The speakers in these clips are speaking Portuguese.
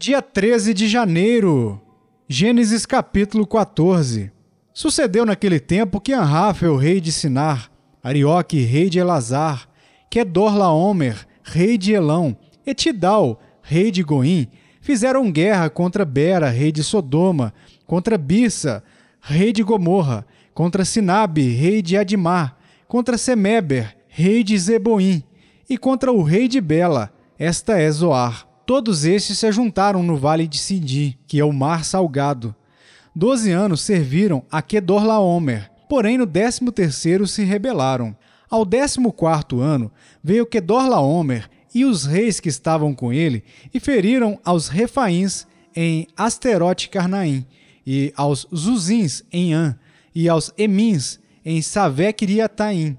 Dia 13 de janeiro, Gênesis capítulo 14. Sucedeu naquele tempo que Anrafel, rei de Sinar, Arioque, rei de Elazar, Kedorlaomer, rei de Elão, Etidal, rei de Goim, fizeram guerra contra Bera, rei de Sodoma, contra Bissa, rei de Gomorra, contra Sinabe, rei de Admar, contra Semeber, rei de Zeboim, e contra o rei de Bela, esta é Zoar. Todos estes se juntaram no vale de Sidi, que é o mar salgado. Doze anos serviram a Kedorlaomer, porém no décimo terceiro se rebelaram. Ao décimo quarto ano veio Kedorlaomer e os reis que estavam com ele e feriram aos Refaíns em Asterote Carnaim, e aos Zuzins em An, e aos Emins em Saveciriataim,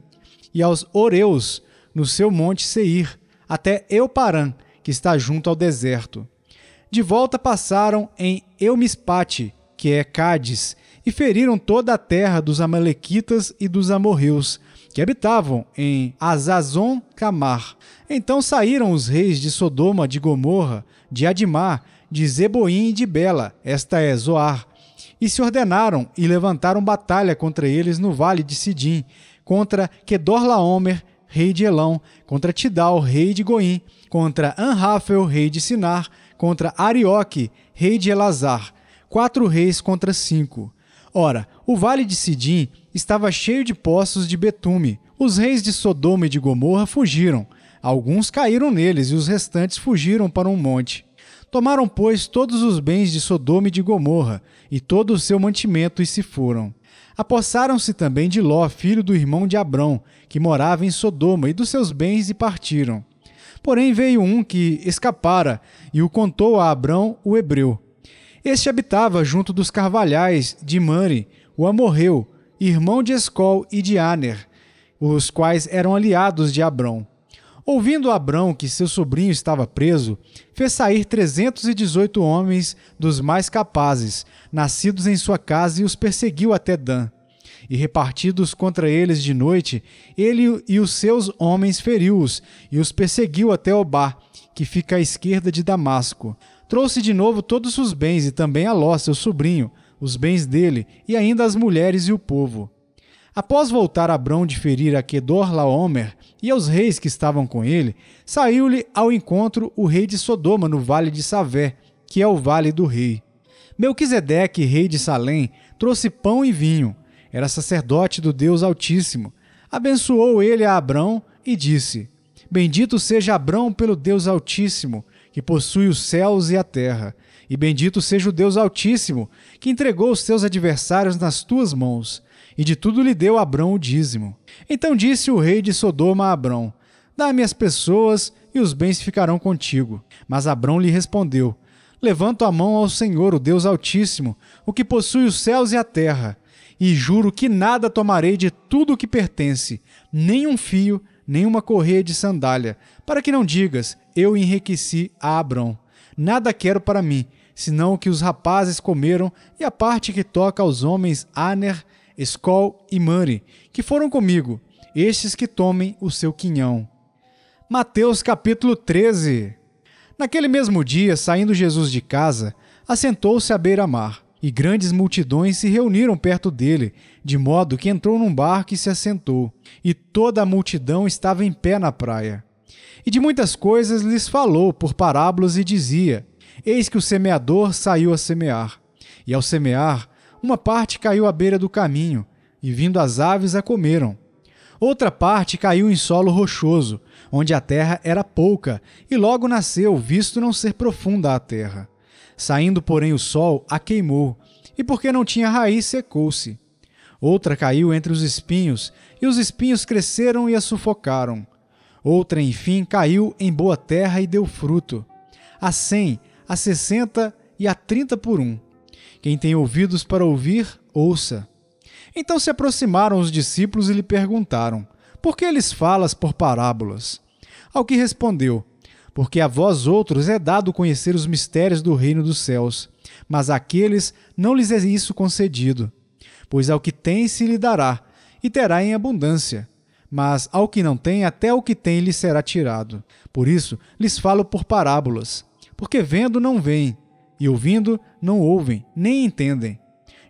e aos Oreus no seu monte Seir, até Euparã, que está junto ao deserto. De volta passaram em Eumispate, que é Cádiz, e feriram toda a terra dos Amalequitas e dos Amorreus, que habitavam em Azazon Camar. Então saíram os reis de Sodoma, de Gomorra, de Adimá de Zeboim e de Bela, esta é Zoar, e se ordenaram e levantaram batalha contra eles no vale de Sidim, contra Kedorlaomer rei de Elão, contra Tidal, rei de Goim, contra Anrafel, rei de Sinar, contra Arioque, rei de Elazar, quatro reis contra cinco. Ora, o vale de Sidim estava cheio de poços de betume. Os reis de Sodoma e de Gomorra fugiram. Alguns caíram neles e os restantes fugiram para um monte. Tomaram, pois, todos os bens de Sodoma e de Gomorra, e todo o seu mantimento, e se foram. Apossaram-se também de Ló, filho do irmão de Abrão, que morava em Sodoma, e dos seus bens e partiram. Porém veio um que escapara e o contou a Abrão, o hebreu. Este habitava junto dos carvalhais de Mani, o amorreu, irmão de Escol e de Aner, os quais eram aliados de Abrão. Ouvindo Abrão que seu sobrinho estava preso, fez sair 318 homens dos mais capazes, nascidos em sua casa, e os perseguiu até Dan. E repartidos contra eles de noite, ele e os seus homens feriu-os e os perseguiu até Obá, que fica à esquerda de Damasco. Trouxe de novo todos os bens e também Aló, seu sobrinho, os bens dele, e ainda as mulheres e o povo Após voltar Abrão de ferir a Laomer e aos reis que estavam com ele, saiu-lhe ao encontro o rei de Sodoma no vale de Savé, que é o vale do rei. Melquisedeque, rei de Salém, trouxe pão e vinho. Era sacerdote do Deus Altíssimo. Abençoou ele a Abrão e disse: Bendito seja Abrão pelo Deus Altíssimo, que possui os céus e a terra e bendito seja o Deus Altíssimo, que entregou os teus adversários nas tuas mãos, e de tudo lhe deu Abrão o dízimo. Então disse o rei de Sodoma a Abrão: Dá-me as pessoas, e os bens ficarão contigo. Mas Abrão lhe respondeu: Levanto a mão ao Senhor, o Deus Altíssimo, o que possui os céus e a terra, e juro que nada tomarei de tudo o que pertence, nem um fio, nem uma correia de sandália, para que não digas: Eu enriqueci a Abrão. Nada quero para mim, senão o que os rapazes comeram e a parte que toca aos homens Aner, Escol e Mani, que foram comigo, estes que tomem o seu quinhão. Mateus capítulo 13 Naquele mesmo dia, saindo Jesus de casa, assentou-se à beira-mar, e grandes multidões se reuniram perto dele, de modo que entrou num barco e se assentou, e toda a multidão estava em pé na praia. E de muitas coisas lhes falou por parábolas e dizia: Eis que o semeador saiu a semear. E ao semear, uma parte caiu à beira do caminho, e vindo as aves a comeram. Outra parte caiu em solo rochoso, onde a terra era pouca, e logo nasceu, visto não ser profunda a terra. Saindo, porém, o sol a queimou, e porque não tinha raiz, secou-se. Outra caiu entre os espinhos, e os espinhos cresceram e a sufocaram. Outra, enfim, caiu em boa terra e deu fruto. assim a 60 e a 30 por um. Quem tem ouvidos para ouvir, ouça. Então se aproximaram os discípulos e lhe perguntaram: Por que lhes falas por parábolas? Ao que respondeu: Porque a vós outros é dado conhecer os mistérios do reino dos céus, mas àqueles não lhes é isso concedido. Pois ao que tem se lhe dará, e terá em abundância. Mas ao que não tem, até o que tem lhe será tirado. Por isso lhes falo por parábolas porque vendo não veem, e ouvindo não ouvem, nem entendem.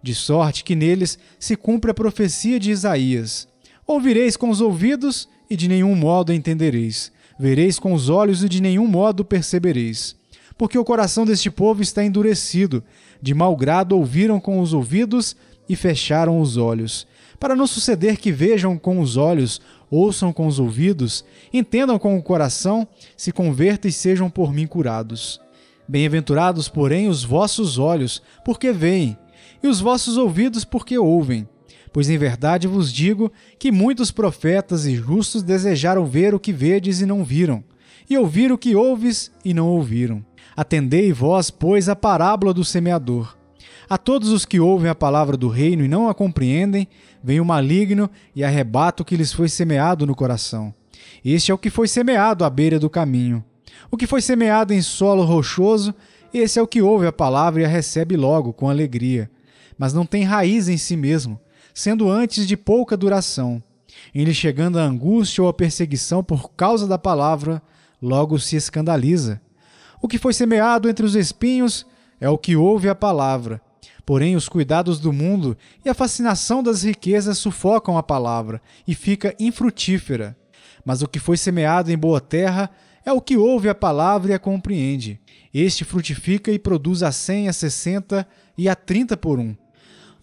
De sorte que neles se cumpre a profecia de Isaías: Ouvireis com os ouvidos e de nenhum modo entendereis, vereis com os olhos e de nenhum modo percebereis. Porque o coração deste povo está endurecido, de mau grado ouviram com os ouvidos e fecharam os olhos, para não suceder que vejam com os olhos, ouçam com os ouvidos, entendam com o coração, se convertam e sejam por mim curados. Bem-aventurados, porém, os vossos olhos, porque veem, e os vossos ouvidos, porque ouvem. Pois em verdade vos digo que muitos profetas e justos desejaram ver o que vedes e não viram, e ouvir o que ouves e não ouviram. Atendei vós, pois, à parábola do semeador. A todos os que ouvem a palavra do reino e não a compreendem, vem o maligno e arrebata o que lhes foi semeado no coração. Este é o que foi semeado à beira do caminho. O que foi semeado em solo rochoso, esse é o que ouve a palavra e a recebe logo com alegria, mas não tem raiz em si mesmo, sendo antes de pouca duração. Em lhe chegando a angústia ou a perseguição por causa da palavra, logo se escandaliza. O que foi semeado entre os espinhos é o que ouve a palavra Porém, os cuidados do mundo e a fascinação das riquezas sufocam a palavra e fica infrutífera. Mas o que foi semeado em boa terra é o que ouve a palavra e a compreende. Este frutifica e produz a cem, a sessenta e a trinta por um.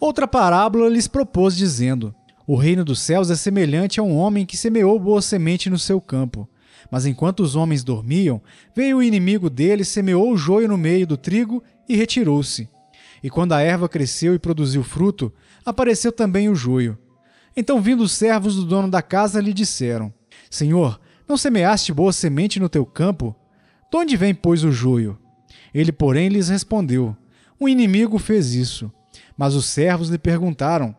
Outra parábola lhes propôs, dizendo: O reino dos céus é semelhante a um homem que semeou boa semente no seu campo. Mas enquanto os homens dormiam, veio o inimigo dele, semeou o joio no meio do trigo e retirou-se. E quando a erva cresceu e produziu fruto, apareceu também o joio. Então, vindo os servos do dono da casa, lhe disseram: Senhor, não semeaste boa semente no teu campo? De onde vem, pois, o joio? Ele, porém, lhes respondeu: Um inimigo fez isso. Mas os servos lhe perguntaram: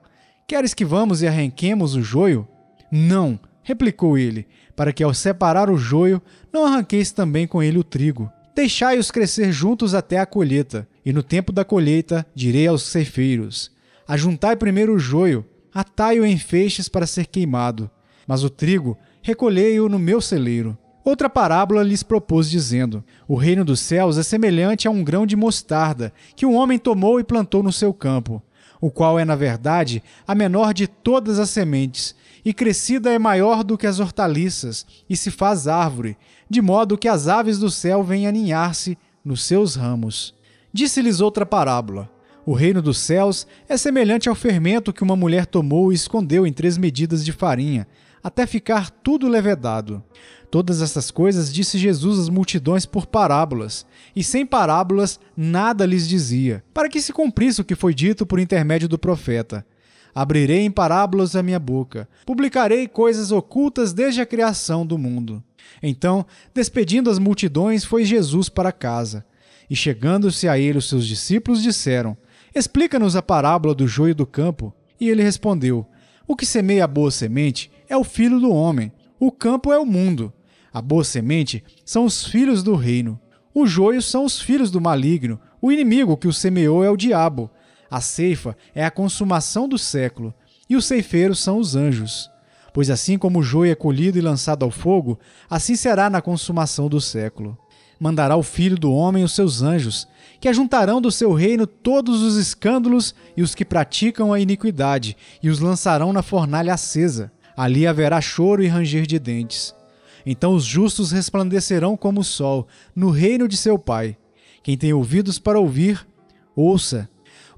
Queres que vamos e arranquemos o joio? Não, replicou ele, para que ao separar o joio, não arranqueis também com ele o trigo. Deixai-os crescer juntos até a colheita. E no tempo da colheita direi aos ceifeiros: Ajuntai primeiro o joio, atai-o em feixes para ser queimado, mas o trigo recolhei-o no meu celeiro. Outra parábola lhes propôs, dizendo: O reino dos céus é semelhante a um grão de mostarda que um homem tomou e plantou no seu campo, o qual é, na verdade, a menor de todas as sementes, e crescida é maior do que as hortaliças, e se faz árvore, de modo que as aves do céu vêm aninhar-se nos seus ramos. Disse-lhes outra parábola. O reino dos céus é semelhante ao fermento que uma mulher tomou e escondeu em três medidas de farinha, até ficar tudo levedado. Todas essas coisas disse Jesus às multidões por parábolas, e sem parábolas nada lhes dizia, para que se cumprisse o que foi dito por intermédio do profeta. Abrirei em parábolas a minha boca, publicarei coisas ocultas desde a criação do mundo. Então, despedindo as multidões, foi Jesus para casa. E chegando-se a ele, os seus discípulos disseram: Explica-nos a parábola do joio do campo. E ele respondeu: O que semeia a boa semente é o filho do homem, o campo é o mundo. A boa semente são os filhos do reino. O joio são os filhos do maligno, o inimigo que o semeou é o diabo. A ceifa é a consumação do século, e os ceifeiros são os anjos. Pois assim como o joio é colhido e lançado ao fogo, assim será na consumação do século mandará o Filho do Homem os seus anjos, que ajuntarão do seu reino todos os escândalos e os que praticam a iniquidade, e os lançarão na fornalha acesa. Ali haverá choro e ranger de dentes. Então os justos resplandecerão como o sol, no reino de seu Pai. Quem tem ouvidos para ouvir, ouça.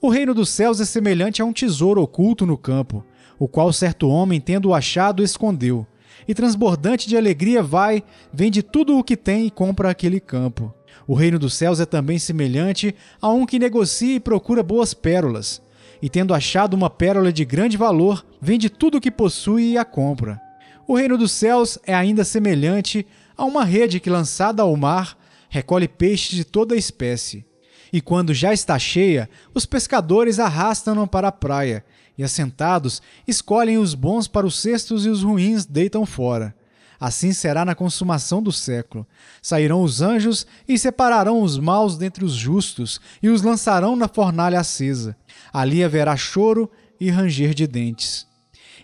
O reino dos céus é semelhante a um tesouro oculto no campo, o qual certo homem, tendo achado, escondeu e transbordante de alegria vai, vende tudo o que tem e compra aquele campo. O reino dos céus é também semelhante a um que negocia e procura boas pérolas, e tendo achado uma pérola de grande valor, vende tudo o que possui e a compra. O reino dos céus é ainda semelhante a uma rede que, lançada ao mar, recolhe peixes de toda espécie. E quando já está cheia, os pescadores arrastam-no para a praia, e assentados escolhem os bons para os cestos e os ruins deitam fora. Assim será na consumação do século. Sairão os anjos e separarão os maus dentre os justos e os lançarão na fornalha acesa. Ali haverá choro e ranger de dentes.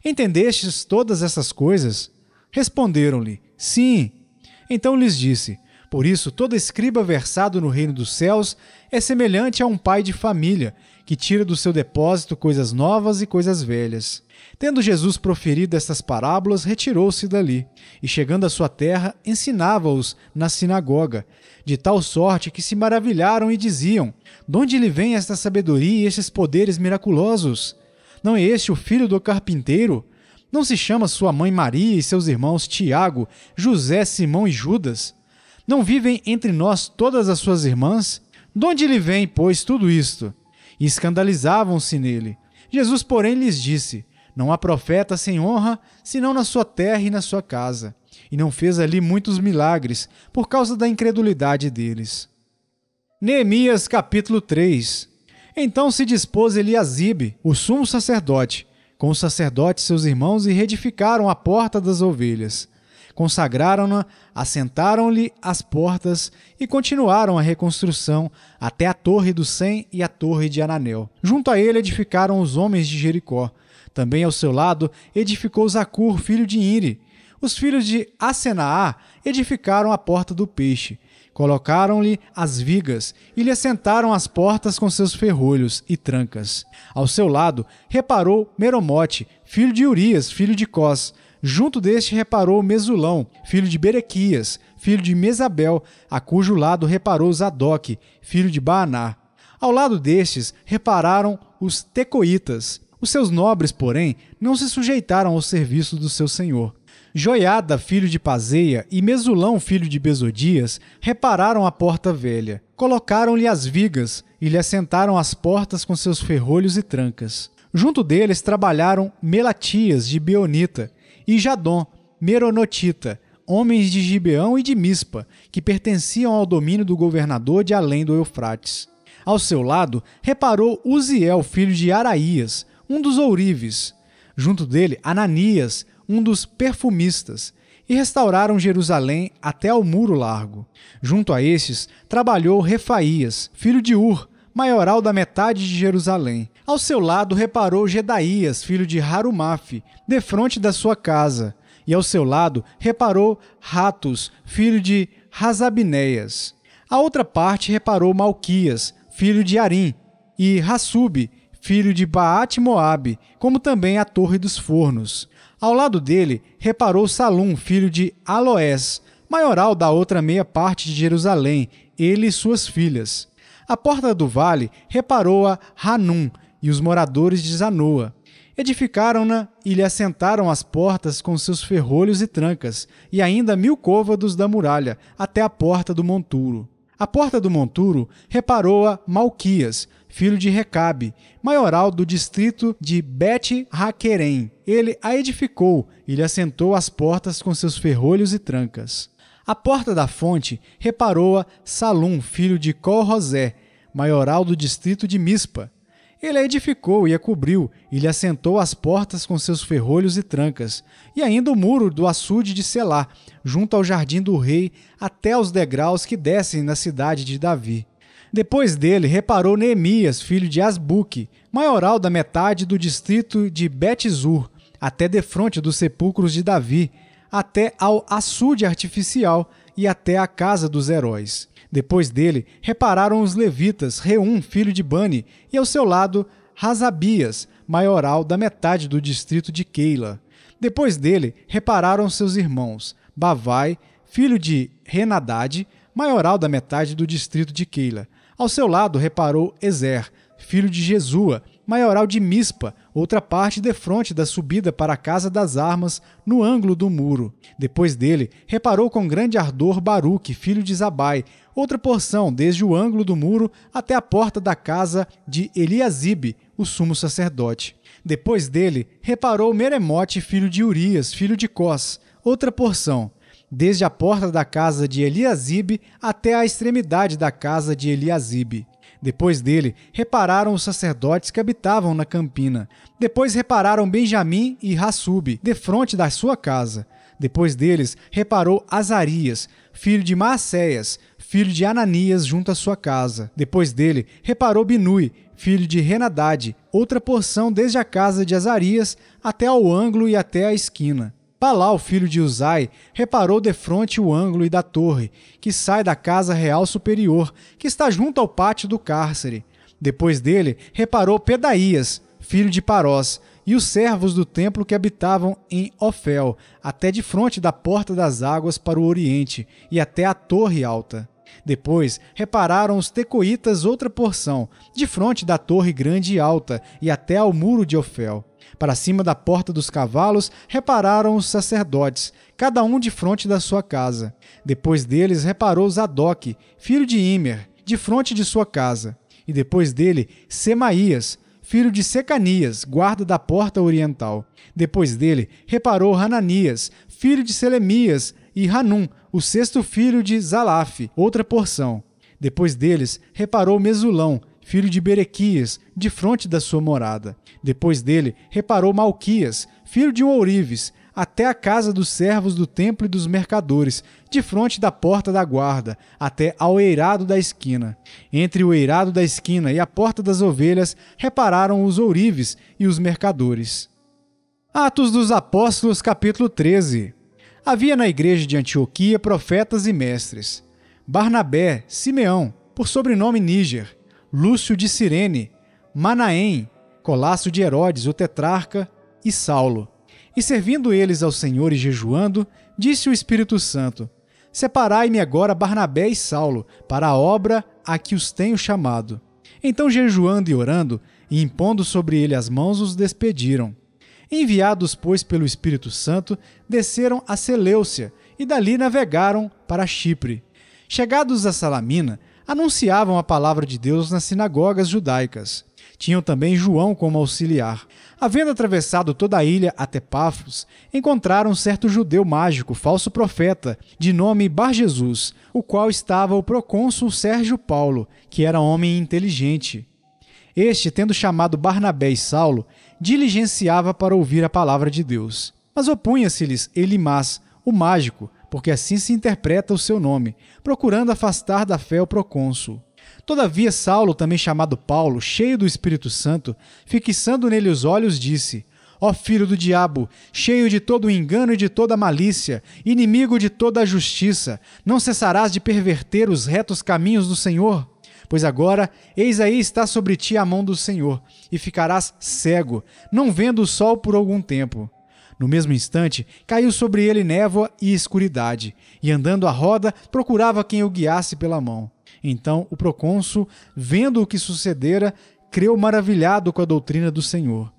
Entendestes todas essas coisas? Responderam-lhe: Sim. Então lhes disse: Por isso, todo escriba versado no reino dos céus é semelhante a um pai de família que tira do seu depósito coisas novas e coisas velhas. Tendo Jesus proferido estas parábolas, retirou-se dali, e chegando à sua terra, ensinava-os na sinagoga, de tal sorte que se maravilharam e diziam: De onde lhe vem esta sabedoria e estes poderes miraculosos? Não é este o filho do carpinteiro? Não se chama sua mãe Maria e seus irmãos Tiago, José, Simão e Judas? Não vivem entre nós todas as suas irmãs? De onde lhe vem, pois, tudo isto? e escandalizavam-se nele. Jesus, porém, lhes disse: Não há profeta sem honra, senão na sua terra e na sua casa. E não fez ali muitos milagres, por causa da incredulidade deles. Neemias capítulo 3 Então se dispôs Eliasibe, o sumo sacerdote, com os sacerdotes seus irmãos, e reedificaram a porta das ovelhas consagraram-na, assentaram-lhe as portas e continuaram a reconstrução até a Torre do Sem e a Torre de Ananel. Junto a ele edificaram os homens de Jericó. Também ao seu lado edificou Zacur, filho de Iri. Os filhos de Asenaá edificaram a porta do peixe. Colocaram-lhe as vigas e lhe assentaram as portas com seus ferrolhos e trancas. Ao seu lado reparou Meromote, filho de Urias, filho de Cós, Junto deste reparou Mesulão, filho de Berequias, filho de Mesabel, a cujo lado reparou Zadoque, filho de Baaná. Ao lado destes repararam os Tecoitas. Os seus nobres, porém, não se sujeitaram ao serviço do seu senhor. Joiada, filho de Pazeia, e Mesulão, filho de Besodias, repararam a porta velha. Colocaram-lhe as vigas e lhe assentaram as portas com seus ferrolhos e trancas. Junto deles trabalharam Melatias de Beonita, e Jadom, Meronotita, homens de Gibeão e de Mispa, que pertenciam ao domínio do governador de além do Eufrates. Ao seu lado reparou Uziel, filho de Araías, um dos ourives, junto dele Ananias, um dos perfumistas, e restauraram Jerusalém até ao muro largo. Junto a estes trabalhou Refaías, filho de Ur, maioral da metade de Jerusalém. Ao seu lado reparou Gedaías, filho de Harumaf, defronte da sua casa. E ao seu lado reparou Ratos, filho de Razabineias. A outra parte reparou Malquias, filho de Arim, e Hassub, filho de Baate Moabe, como também a Torre dos Fornos. Ao lado dele reparou Salum, filho de Aloés, maioral da outra meia parte de Jerusalém, ele e suas filhas. A porta do vale reparou-a Hanum e os moradores de Zanoa. Edificaram-na e lhe assentaram as portas com seus ferrolhos e trancas, e ainda mil côvados da muralha, até a porta do monturo. A porta do monturo reparou-a Malquias, filho de Recabe, maioral do distrito de bet Raquerem. Ele a edificou e lhe assentou as portas com seus ferrolhos e trancas. À porta da fonte, reparou-a Salum, filho de Col-Rosé, maioral do distrito de Mispa. Ele a edificou e a cobriu, e lhe assentou as portas com seus ferrolhos e trancas, e ainda o muro do açude de Selá, junto ao jardim do rei, até os degraus que descem na cidade de Davi. Depois dele reparou Neemias, filho de Asbuque, maioral da metade do distrito de Betzur, até defronte dos sepulcros de Davi, até ao açude artificial e até a casa dos heróis. Depois dele, repararam os levitas, Reum, filho de Bani, e ao seu lado, Razabias, maioral da metade do distrito de Keila. Depois dele, repararam seus irmãos, Bavai, filho de Renadade, maioral da metade do distrito de Keila. Ao seu lado, reparou Ezer, filho de Jesua, maioral de Mispa, outra parte defronte da subida para a Casa das Armas, no ângulo do muro. Depois dele, reparou com grande ardor Baruque, filho de Zabai, outra porção desde o ângulo do muro até a porta da casa de Eliasibe, o sumo sacerdote. Depois dele, reparou Meremote, filho de Urias, filho de Cós, outra porção, desde a porta da casa de Eliasibe até a extremidade da casa de Eliasibe. Depois dele, repararam os sacerdotes que habitavam na campina. Depois repararam Benjamim e de defronte da sua casa. Depois deles, reparou Azarias, filho de Maacéias, filho de Ananias, junto à sua casa. Depois dele, reparou Binui, filho de Renadade, outra porção desde a casa de Azarias até ao ângulo e até a esquina. Palau, filho de Uzai, reparou defronte o ângulo e da torre, que sai da casa real superior, que está junto ao pátio do cárcere. Depois dele, reparou Pedaías, filho de Parós, e os servos do templo que habitavam em Ofel, até de frente da porta das águas para o oriente, e até a torre alta. Depois repararam os tecoítas outra porção, de frente da torre grande e alta e até ao muro de Ofel. Para cima da porta dos cavalos repararam os sacerdotes, cada um de frente da sua casa. Depois deles reparou Zadok, filho de Imer, de frente de sua casa. E depois dele Semaías, filho de Secanias, guarda da porta oriental. Depois dele reparou Hananias, filho de Selemias, e Hanum, o sexto filho de Zalaf, outra porção. Depois deles, reparou Mesulão, filho de Berequias, de fronte da sua morada. Depois dele, reparou Malquias, filho de um ourives, até a casa dos servos do templo e dos mercadores, de fronte da porta da guarda, até ao eirado da esquina. Entre o eirado da esquina e a porta das ovelhas, repararam os ourives e os mercadores. Atos dos Apóstolos, capítulo 13. Havia na igreja de Antioquia profetas e mestres: Barnabé, Simeão, por sobrenome Níger, Lúcio de Cirene, Manaém, Colácio de Herodes, o tetrarca, e Saulo. E servindo eles ao Senhor e jejuando, disse o Espírito Santo: Separai-me agora Barnabé e Saulo, para a obra a que os tenho chamado. Então, jejuando e orando, e impondo sobre ele as mãos, os despediram. Enviados, pois, pelo Espírito Santo, desceram a Seleucia e dali navegaram para Chipre. Chegados a Salamina, anunciavam a palavra de Deus nas sinagogas judaicas. Tinham também João como auxiliar. Havendo atravessado toda a ilha até Pafos, encontraram um certo judeu mágico, falso profeta, de nome Bar Jesus, o qual estava o procônsul Sérgio Paulo, que era homem inteligente. Este, tendo chamado Barnabé e Saulo, diligenciava para ouvir a palavra de Deus. Mas opunha-se-lhes Elimás, o mágico, porque assim se interpreta o seu nome, procurando afastar da fé o procônsul. Todavia, Saulo, também chamado Paulo, cheio do Espírito Santo, fixando nele os olhos, disse: Ó filho do diabo, cheio de todo engano e de toda malícia, inimigo de toda a justiça, não cessarás de perverter os retos caminhos do Senhor? Pois agora, eis aí está sobre ti a mão do Senhor, e ficarás cego, não vendo o sol por algum tempo. No mesmo instante, caiu sobre ele névoa e escuridade, e andando à roda, procurava quem o guiasse pela mão. Então o procônsul, vendo o que sucedera, creu maravilhado com a doutrina do Senhor.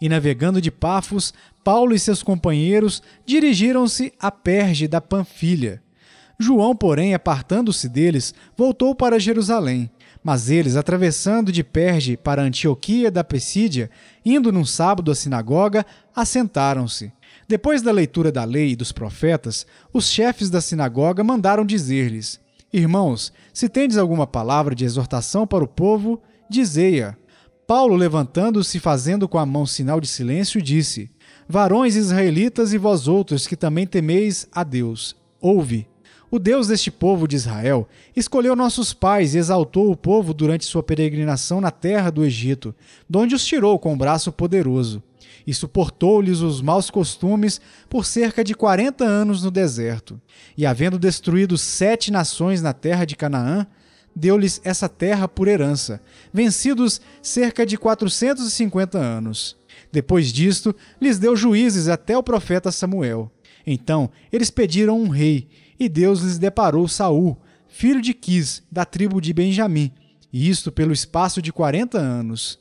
E navegando de Pafos, Paulo e seus companheiros dirigiram-se a Perge da Panfilha. João, porém, apartando-se deles, voltou para Jerusalém mas eles, atravessando de Perge para Antioquia da Pesídia, indo num sábado à sinagoga, assentaram-se. Depois da leitura da lei e dos profetas, os chefes da sinagoga mandaram dizer-lhes: Irmãos, se tendes alguma palavra de exortação para o povo, dizei-a. Paulo, levantando-se e fazendo com a mão sinal de silêncio, disse: Varões israelitas e vós outros que também temeis a Deus, ouve. O Deus deste povo de Israel escolheu nossos pais e exaltou o povo durante sua peregrinação na terra do Egito, de onde os tirou com o um braço poderoso, e suportou-lhes os maus costumes por cerca de quarenta anos no deserto. E havendo destruído sete nações na terra de Canaã, deu-lhes essa terra por herança, vencidos cerca de quatrocentos e cinquenta anos. Depois disto, lhes deu juízes até o profeta Samuel. Então, eles pediram um rei, e Deus lhes deparou Saul, filho de Quis, da tribo de Benjamim, e isto pelo espaço de quarenta anos.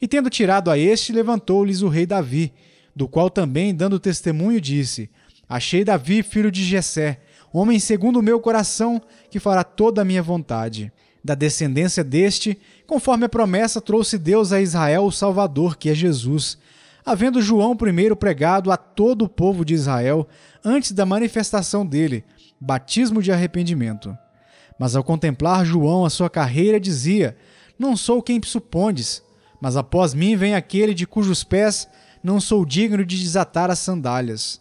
E tendo tirado a este, levantou-lhes o rei Davi, do qual também, dando testemunho, disse: Achei Davi, filho de Jessé, homem segundo o meu coração, que fará toda a minha vontade. Da descendência deste, conforme a promessa, trouxe Deus a Israel o Salvador, que é Jesus, havendo João primeiro pregado a todo o povo de Israel antes da manifestação dele, batismo de arrependimento. Mas ao contemplar João a sua carreira, dizia: Não sou quem supondes, mas após mim vem aquele de cujos pés não sou digno de desatar as sandálias.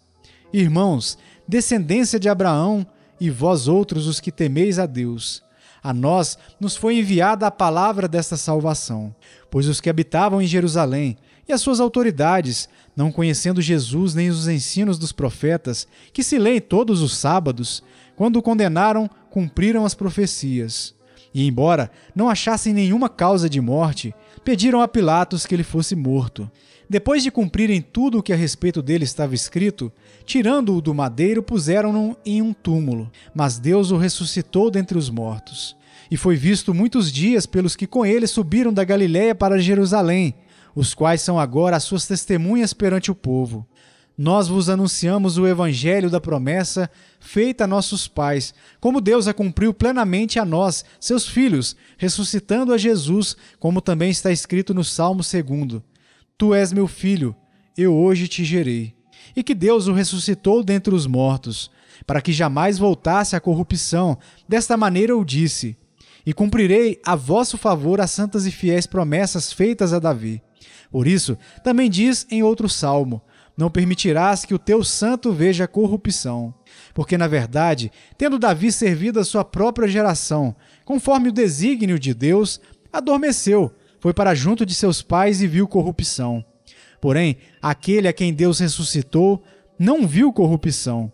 Irmãos, descendência de Abraão, e vós outros os que temeis a Deus, a nós nos foi enviada a palavra desta salvação. Pois os que habitavam em Jerusalém e as suas autoridades, não conhecendo Jesus nem os ensinos dos profetas, que se leem todos os sábados, quando o condenaram, cumpriram as profecias. E, embora não achassem nenhuma causa de morte, pediram a Pilatos que ele fosse morto. Depois de cumprirem tudo o que a respeito dele estava escrito, tirando-o do madeiro, puseram-no em um túmulo. Mas Deus o ressuscitou dentre os mortos. E foi visto muitos dias pelos que com ele subiram da Galiléia para Jerusalém, os quais são agora as suas testemunhas perante o povo. Nós vos anunciamos o evangelho da promessa feita a nossos pais, como Deus a cumpriu plenamente a nós, seus filhos, ressuscitando a Jesus, como também está escrito no Salmo 2: Tu és meu filho, eu hoje te gerei. E que Deus o ressuscitou dentre os mortos, para que jamais voltasse à corrupção. Desta maneira eu disse: E cumprirei a vosso favor as santas e fiéis promessas feitas a Davi. Por isso, também diz em outro salmo: Não permitirás que o teu santo veja corrupção. Porque, na verdade, tendo Davi servido a sua própria geração, conforme o desígnio de Deus, adormeceu, foi para junto de seus pais e viu corrupção. Porém, aquele a quem Deus ressuscitou não viu corrupção.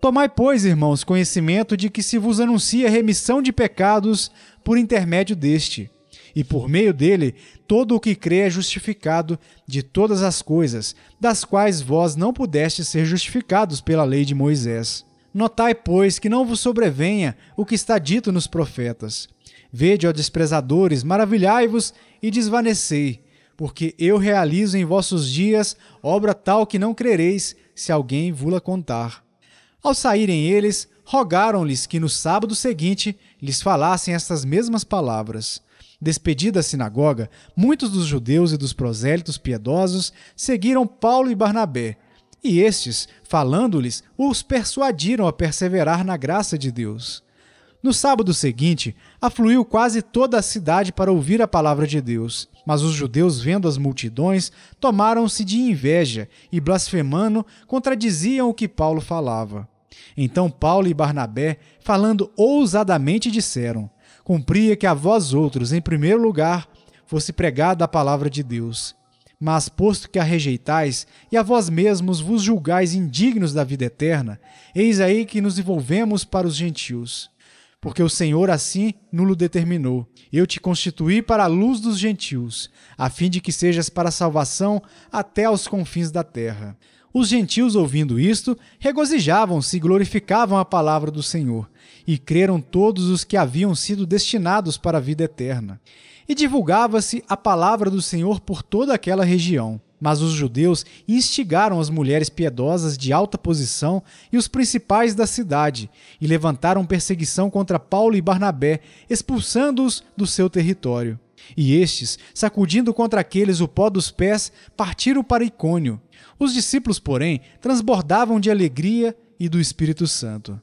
Tomai, pois, irmãos, conhecimento de que se vos anuncia remissão de pecados por intermédio deste e por meio dele todo o que crê é justificado de todas as coisas, das quais vós não pudestes ser justificados pela lei de Moisés. Notai, pois, que não vos sobrevenha o que está dito nos profetas. Vede, ó desprezadores, maravilhai-vos e desvanecei, porque eu realizo em vossos dias obra tal que não crereis, se alguém vula contar. Ao saírem eles, rogaram-lhes que no sábado seguinte lhes falassem estas mesmas palavras. Despedida a sinagoga, muitos dos judeus e dos prosélitos piedosos seguiram Paulo e Barnabé, e estes, falando-lhes, os persuadiram a perseverar na graça de Deus. No sábado seguinte, afluiu quase toda a cidade para ouvir a palavra de Deus, mas os judeus, vendo as multidões, tomaram-se de inveja e, blasfemando, contradiziam o que Paulo falava. Então Paulo e Barnabé, falando ousadamente, disseram: cumpria que a vós outros, em primeiro lugar, fosse pregada a palavra de Deus. Mas, posto que a rejeitais e a vós mesmos vos julgais indignos da vida eterna, eis aí que nos envolvemos para os gentios. Porque o Senhor assim nulo determinou. Eu te constituí para a luz dos gentios, a fim de que sejas para a salvação até aos confins da terra. Os gentios, ouvindo isto, regozijavam-se e glorificavam a palavra do Senhor, e creram todos os que haviam sido destinados para a vida eterna. E divulgava-se a palavra do Senhor por toda aquela região. Mas os judeus instigaram as mulheres piedosas de alta posição e os principais da cidade, e levantaram perseguição contra Paulo e Barnabé, expulsando-os do seu território. E estes, sacudindo contra aqueles o pó dos pés, partiram para Icônio. Os discípulos, porém, transbordavam de alegria e do Espírito Santo.